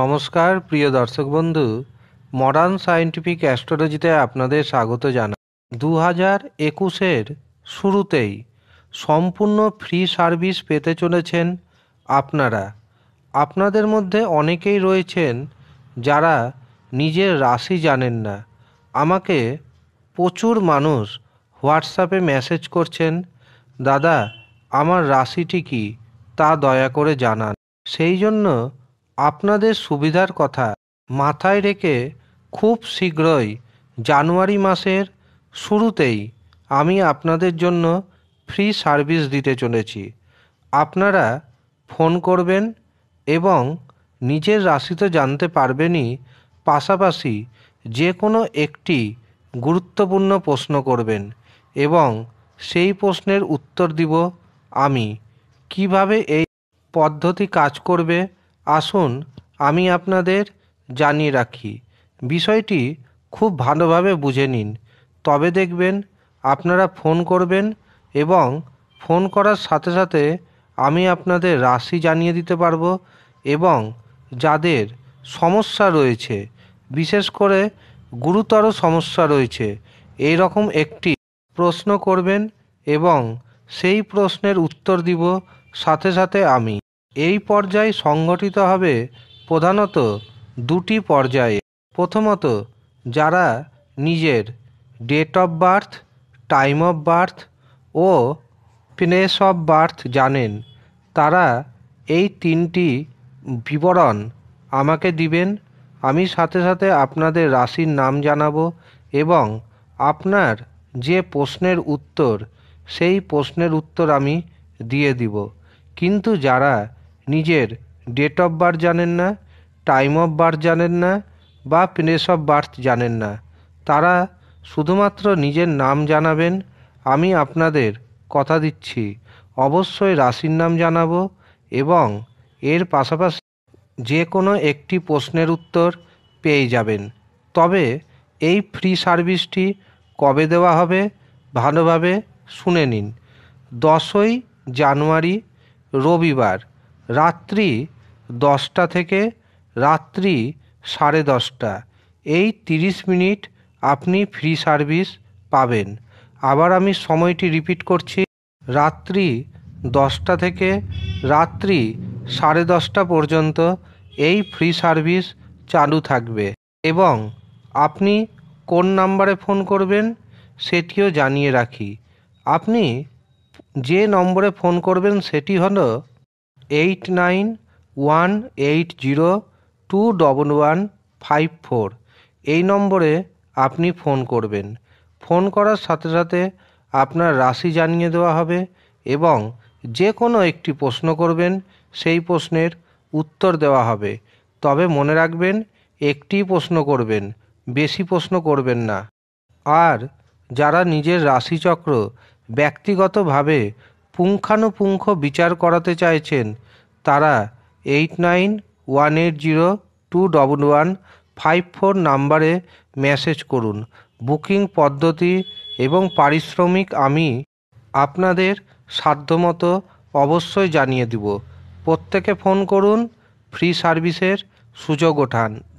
নমস্কার প্রিয় দর্শক বন্ধু মডার্ন সায়েন্টিফিক অ্যাস্ট্রোলজিতে আপনাদের স্বাগত জানাই দু হাজার একুশের শুরুতেই সম্পূর্ণ ফ্রি সার্ভিস পেতে চলেছেন আপনারা আপনাদের মধ্যে অনেকেই রয়েছেন যারা নিজের রাশি জানেন না আমাকে প্রচুর মানুষ হোয়াটসঅ্যাপে মেসেজ করছেন দাদা আমার রাশিটি কি তা দয়া করে জানান সেই জন্য আপনাদের সুবিধার কথা মাথায় রেখে খুব শীঘ্রই জানুয়ারি মাসের শুরুতেই আমি আপনাদের জন্য ফ্রি সার্ভিস দিতে চলেছি আপনারা ফোন করবেন এবং নিজের রাশি তো জানতে পারবেনই পাশাপাশি যে কোনো একটি গুরুত্বপূর্ণ প্রশ্ন করবেন এবং সেই প্রশ্নের উত্তর দিব আমি কিভাবে এই পদ্ধতি কাজ করবে আসুন আমি আপনাদের জানিয়ে রাখি বিষয়টি খুব ভালোভাবে বুঝে নিন তবে দেখবেন আপনারা ফোন করবেন এবং ফোন করার সাথে সাথে আমি আপনাদের রাশি জানিয়ে দিতে পারবো এবং যাদের সমস্যা রয়েছে বিশেষ করে গুরুতর সমস্যা রয়েছে এই রকম একটি প্রশ্ন করবেন এবং সেই প্রশ্নের উত্তর দিব সাথে সাথে আমি এই পর্যায় সংগঠিত হবে প্রধানত দুটি পর্যায়ে প্রথমত যারা নিজের date of birth time of birth ও প্লেস অফ বার্থ জানেন তারা এই তিনটি বিবরণ আমাকে দিবেন আমি সাথে সাথে আপনাদের রাশির নাম জানাব এবং আপনার যে প্রশ্নের উত্তর সেই প্রশ্নের উত্তর আমি দিয়ে দিব কিন্তু যারা নিজের ডেট অফ বার্থ জানেন না টাইম অফ বার্থ জানেন না বা প্লেস অফ বার্থ জানেন না তারা শুধুমাত্র নিজের নাম জানাবেন আমি আপনাদের কথা দিচ্ছি অবশ্যই রাশির নাম জানাবো এবং এর পাশাপাশি যে কোনো একটি প্রশ্নের উত্তর পেয়ে যাবেন তবে এই ফ্রি সার্ভিসটি কবে দেওয়া হবে ভালোভাবে শুনে নিন দশই জানুয়ারি রবিবার রাত্রি দশটা থেকে রাত্রি সাড়ে দশটা এই তিরিশ মিনিট আপনি ফ্রি সার্ভিস পাবেন আবার আমি সময়টি রিপিট করছি রাত্রি দশটা থেকে রাত্রি সাড়ে দশটা পর্যন্ত এই ফ্রি সার্ভিস চালু থাকবে এবং আপনি কোন নাম্বারে ফোন করবেন সেটিও জানিয়ে রাখি আপনি যে নম্বরে ফোন করবেন সেটি হলো eight nine one eight zero two double one five four এই নম্বরে আপনি ফোন করবেন ফোন করার সাথে সাথে আপনার রাশি জানিয়ে দেওয়া হবে এবং যে কোনো একটি প্রশ্ন করবেন সেই প্রশ্নের উত্তর দেওয়া হবে তবে মনে রাখবেন একটি প্রশ্ন করবেন বেশি প্রশ্ন করবেন না আর যারা নিজের রাশিচক্র ব্যক্তিগতভাবে পুঙ্খানুপুঙ্খ বিচার করাতে চাইছেন তারা eight nine one eight zero two double one five four নাম্বারে মেসেজ করুন বুকিং পদ্ধতি এবং পারিশ্রমিক আমি আপনাদের সাধ্যমতো অবশ্যই জানিয়ে দিব প্রত্যেকে ফোন করুন ফ্রি সার্ভিসের সুযোগ ওঠান